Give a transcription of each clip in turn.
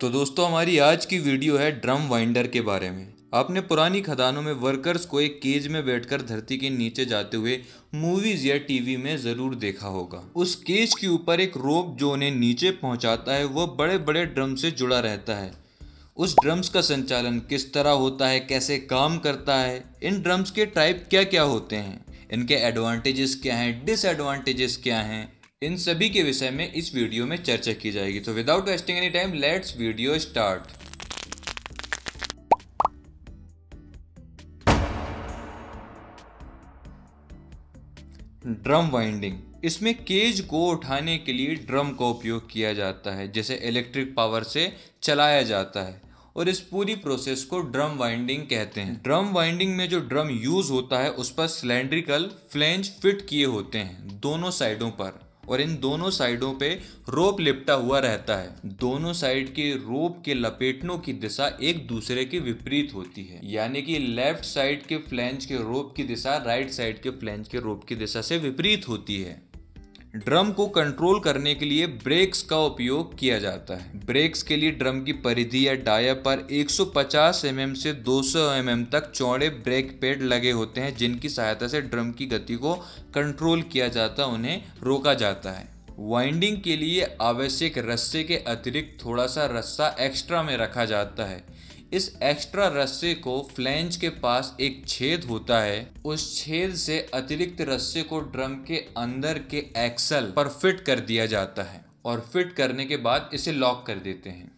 तो दोस्तों हमारी आज की वीडियो है ड्रम वाइंडर के बारे में आपने पुरानी खदानों में वर्कर्स को एक केज में बैठकर धरती के नीचे जाते हुए मूवीज या टीवी में जरूर देखा होगा उस केज के ऊपर एक रोप जो उन्हें नीचे पहुंचाता है वह बड़े बड़े ड्रम से जुड़ा रहता है उस ड्रम्स का संचालन किस तरह होता है कैसे काम करता है इन ड्रम्स के टाइप क्या क्या होते हैं इनके एडवांटेजेस क्या हैं डिसएडवांटेजेस क्या हैं इन सभी के विषय में इस वीडियो में चर्चा की जाएगी तो without wasting any time let's video start drum winding इसमें केज को उठाने के लिए ड्रम का उपयोग किया जाता है जिसे इलेक्ट्रिक पावर से चलाया जाता है और इस पूरी प्रोसेस को ड्रम वाइंडिंग कहते हैं ड्रम वाइंडिंग में जो ड्रम यूज होता है उस पर सिलेंड्रिकल फ्लेंज फिट किए होते हैं दोनों साइडों पर और इन दोनों साइडों पे रोप लिपटा हुआ रहता है दोनों साइड के रोप के लपेटनों की दिशा एक दूसरे के विपरीत होती है यानी कि लेफ्ट साइड के फ्लैंज के रोप की दिशा राइट साइड के फ्लैंज के रोप की दिशा से विपरीत होती है ड्रम को कंट्रोल करने के लिए ब्रेक्स का उपयोग किया जाता है ब्रेक्स के लिए ड्रम की परिधि या डाया पर 150 एम mm से 200 एम mm तक चौड़े ब्रेक पैड लगे होते हैं जिनकी सहायता से ड्रम की गति को कंट्रोल किया जाता है उन्हें रोका जाता है वाइंडिंग के लिए आवश्यक रस्से के अतिरिक्त थोड़ा सा रस्सा एक्स्ट्रा में रखा जाता है इस एक्स्ट्रा रस्से को फ्लैंज के पास एक छेद होता है उस छेद से अतिरिक्त रस्से को ड्रम के अंदर के एक्सल पर फिट कर दिया जाता है और फिट करने के बाद इसे लॉक कर देते हैं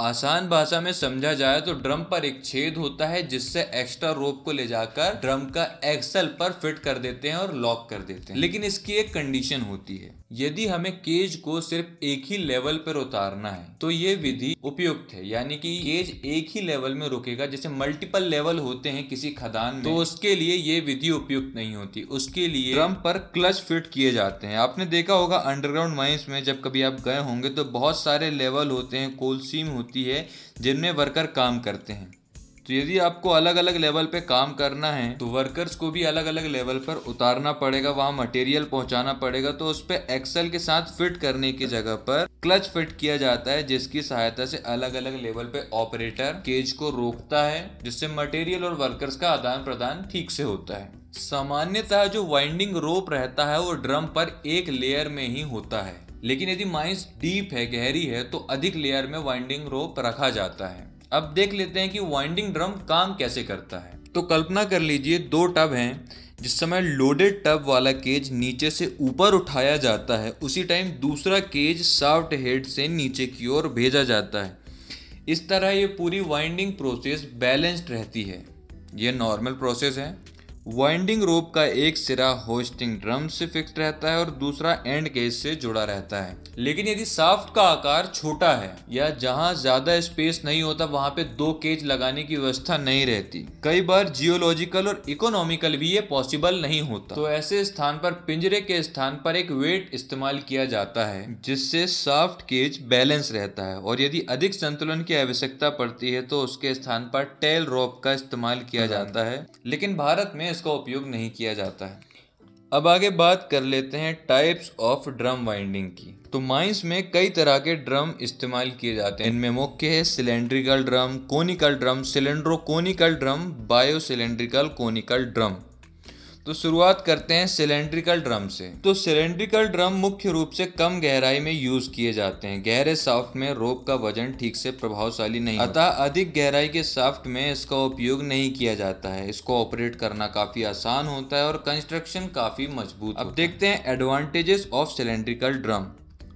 आसान भाषा में समझा जाए तो ड्रम पर एक छेद होता है जिससे एक्स्ट्रा रोप को ले जाकर ड्रम का एक्सल पर फिट कर देते हैं और लॉक कर देते हैं लेकिन इसकी एक कंडीशन होती है यदि हमें केज को सिर्फ एक ही लेवल पर उतारना है तो ये विधि उपयुक्त है यानी कि केज एक ही लेवल में रुकेगा जैसे मल्टीपल लेवल होते हैं किसी खदान में तो उसके लिए ये विधि उपयुक्त नहीं होती उसके लिए ड्रम पर क्लच फिट किए जाते हैं आपने देखा होगा अंडरग्राउंड माइंस में जब कभी आप गए होंगे तो बहुत सारे लेवल होते हैं कोलसीम होते होती है जिनमें वर्कर काम करते हैं तो यदि आपको अलग अलग लेवल पे काम करना है तो वर्कर्स को भी अलग अलग लेवल पर उतारना पड़ेगा वहाँ मटेरियल पहुँचाना पड़ेगा तो उस पर एक्सल के साथ फिट करने की जगह पर क्लच फिट किया जाता है जिसकी सहायता से अलग अलग लेवल पे ऑपरेटर केज को रोकता है जिससे मटेरियल और वर्कर्स का आदान प्रदान ठीक से होता है सामान्यतः जो वाइंडिंग रोप रहता है वो ड्रम पर एक लेयर में ही होता है लेकिन यदि माइंस डीप है गहरी है तो अधिक लेयर में वाइंडिंग रोप रखा जाता है अब देख लेते हैं कि वाइंडिंग ड्रम काम कैसे करता है तो कल्पना कर लीजिए दो टब हैं जिस समय लोडेड टब वाला केज नीचे से ऊपर उठाया जाता है उसी टाइम दूसरा केज सॉफ्ट हेड से नीचे की ओर भेजा जाता है इस तरह ये पूरी वाइंडिंग प्रोसेस बैलेंस्ड रहती है ये नॉर्मल प्रोसेस है वाइंडिंग रोप का एक सिरा होस्टिंग ड्रम से फिक्स रहता है और दूसरा एंड केस से जुड़ा रहता है लेकिन यदि साफ्ट का आकार छोटा है या जहां ज्यादा स्पेस नहीं होता वहां पे दो केज लगाने की व्यवस्था नहीं रहती कई बार जियोलॉजिकल और इकोनॉमिकल भी ये पॉसिबल नहीं होता तो ऐसे स्थान पर पिंजरे के स्थान पर एक वेट इस्तेमाल किया जाता है जिससे साफ्ट केज बैलेंस रहता है और यदि अधिक संतुलन की आवश्यकता पड़ती है तो उसके स्थान पर टेल रोप का इस्तेमाल किया जाता है लेकिन भारत में इसका उपयोग नहीं किया जाता है अब आगे बात कर लेते हैं टाइप्स ऑफ ड्रम वाइंडिंग की तो माइंस में कई तरह के ड्रम इस्तेमाल किए जाते हैं इनमें मुख्य है cylindrical drum conical drum cylindro conical drum bio cylindrical conical drum तो शुरुआत करते हैं सिलेंड्रिकल ड्रम से तो सिलेंड्रिकल ड्रम मुख्य रूप से कम गहराई में यूज किए जाते हैं गहरे साफ्ट में रोप का वजन ठीक से प्रभावशाली नहीं अतः अधिक गहराई के साफ्ट में इसका उपयोग नहीं किया जाता है इसको ऑपरेट करना काफी आसान होता है और कंस्ट्रक्शन काफी मजबूत अब देखते हैं एडवांटेजेस ऑफ सिलेंड्रिकल ड्रम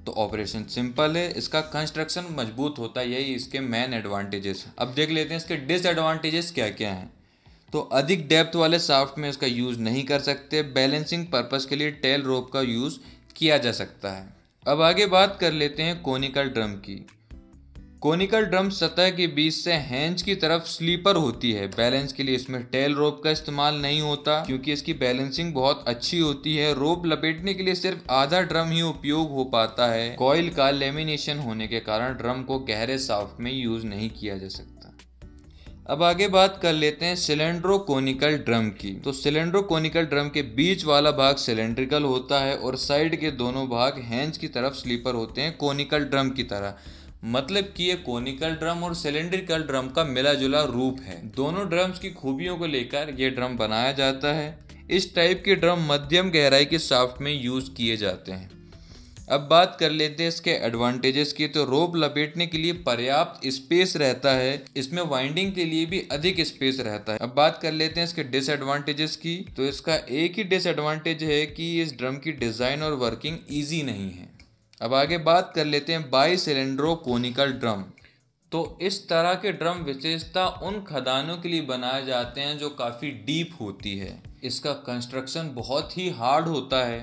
तो ऑपरेशन सिंपल है इसका कंस्ट्रक्शन मजबूत होता है यही इसके मेन एडवांटेजेस अब देख लेते हैं इसके डिसएडवांटेजेस क्या क्या हैं तो अधिक डेप्थ वाले साफ्ट में इसका यूज़ नहीं कर सकते बैलेंसिंग पर्पज़ के लिए टेल रोप का यूज़ किया जा सकता है अब आगे बात कर लेते हैं कोनिकल ड्रम की कोनिकल ड्रम सतह के बीच से हैंज की तरफ स्लीपर होती है बैलेंस के लिए इसमें टेल रोप का इस्तेमाल नहीं होता क्योंकि इसकी बैलेंसिंग बहुत अच्छी होती है रोप लपेटने के लिए सिर्फ आधा ड्रम ही उपयोग हो पाता है कॉयल का लेमिनेशन होने के कारण ड्रम को गहरे साफ्ट में यूज नहीं किया जा सकता अब आगे बात कर लेते हैं सिलेंड्रोकोनिकल ड्रम की तो सिलेंड्रोकोनिकल ड्रम के बीच वाला भाग सिलेंड्रिकल होता है और साइड के दोनों भाग हैंज की तरफ स्लीपर होते हैं कोनिकल ड्रम की तरह मतलब कि ये कोनिकल ड्रम और सिलेंड्रिकल ड्रम का मिला जुला रूप है दोनों ड्रम्स की खूबियों को लेकर ये ड्रम बनाया जाता है इस टाइप के ड्रम मध्यम गहराई के साफ्ट में यूज़ किए जाते हैं अब बात कर लेते हैं इसके एडवांटेजेस की तो रोप लपेटने के लिए पर्याप्त स्पेस रहता है इसमें वाइंडिंग के लिए भी अधिक स्पेस रहता है अब बात कर लेते हैं इसके डिसएडवांटेजेस की तो इसका एक ही डिसएडवांटेज है कि इस ड्रम की डिज़ाइन और वर्किंग ईजी नहीं है अब आगे बात कर लेते हैं बाई सिलेंड्रो कोनिकल ड्रम तो इस तरह के ड्रम विशेषता उन खदानों के लिए बनाए जाते हैं जो काफ़ी डीप होती है इसका कंस्ट्रक्शन बहुत ही हार्ड होता है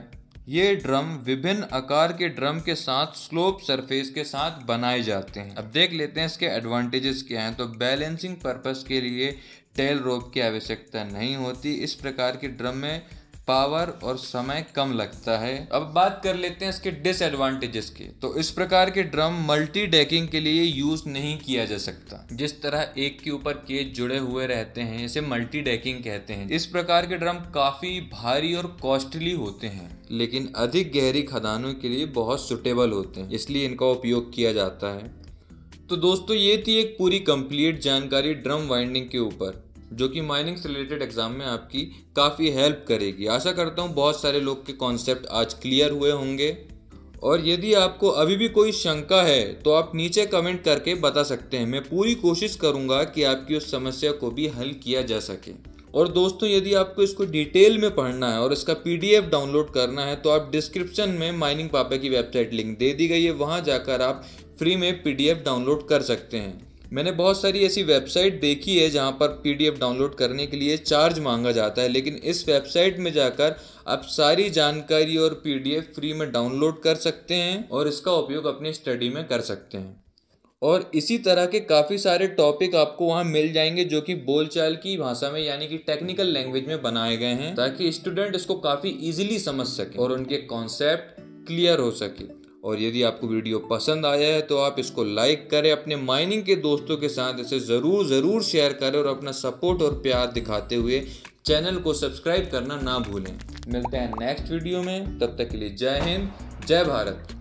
ये ड्रम विभिन्न आकार के ड्रम के साथ स्लोप सरफेस के साथ बनाए जाते हैं अब देख लेते हैं इसके एडवांटेजेस क्या हैं तो बैलेंसिंग पर्पस के लिए टेल रोप की आवश्यकता नहीं होती इस प्रकार के ड्रम में पावर और समय कम लगता है अब बात कर लेते हैं इसके डिसएडवांटेजेस के तो इस प्रकार के ड्रम मल्टी डेकिंग के लिए यूज नहीं किया जा सकता जिस तरह एक के ऊपर केज जुड़े हुए रहते हैं इसे मल्टी डेकिंग कहते हैं इस प्रकार के ड्रम काफी भारी और कॉस्टली होते हैं लेकिन अधिक गहरी खदानों के लिए बहुत सुटेबल होते हैं इसलिए इनका उपयोग किया जाता है तो दोस्तों ये थी एक पूरी कंप्लीट जानकारी ड्रम वाइंडिंग के ऊपर जो कि माइनिंग से रिलेटेड एग्ज़ाम में आपकी काफ़ी हेल्प करेगी आशा करता हूँ बहुत सारे लोग के कॉन्सेप्ट आज क्लियर हुए होंगे और यदि आपको अभी भी कोई शंका है तो आप नीचे कमेंट करके बता सकते हैं मैं पूरी कोशिश करूँगा कि आपकी उस समस्या को भी हल किया जा सके और दोस्तों यदि आपको इसको डिटेल में पढ़ना है और इसका पीडीएफ डाउनलोड करना है तो आप डिस्क्रिप्शन में माइनिंग पापा की वेबसाइट लिंक दे दी गई है वहाँ जाकर आप फ्री में पी डाउनलोड कर सकते हैं मैंने बहुत सारी ऐसी वेबसाइट देखी है जहाँ पर पीडीएफ डाउनलोड करने के लिए चार्ज मांगा जाता है लेकिन इस वेबसाइट में जाकर आप सारी जानकारी और पीडीएफ फ्री में डाउनलोड कर सकते हैं और इसका उपयोग अपनी स्टडी में कर सकते हैं और इसी तरह के काफ़ी सारे टॉपिक आपको वहाँ मिल जाएंगे जो कि बोलचाल की भाषा में यानी कि टेक्निकल लैंग्वेज में बनाए गए हैं ताकि स्टूडेंट इसको काफ़ी इजीली समझ सके और उनके कॉन्सेप्ट क्लियर हो सके और यदि आपको वीडियो पसंद आया है तो आप इसको लाइक करें अपने माइनिंग के दोस्तों के साथ इसे ज़रूर ज़रूर शेयर करें और अपना सपोर्ट और प्यार दिखाते हुए चैनल को सब्सक्राइब करना ना भूलें मिलते हैं नेक्स्ट वीडियो में तब तक के लिए जय हिंद जय भारत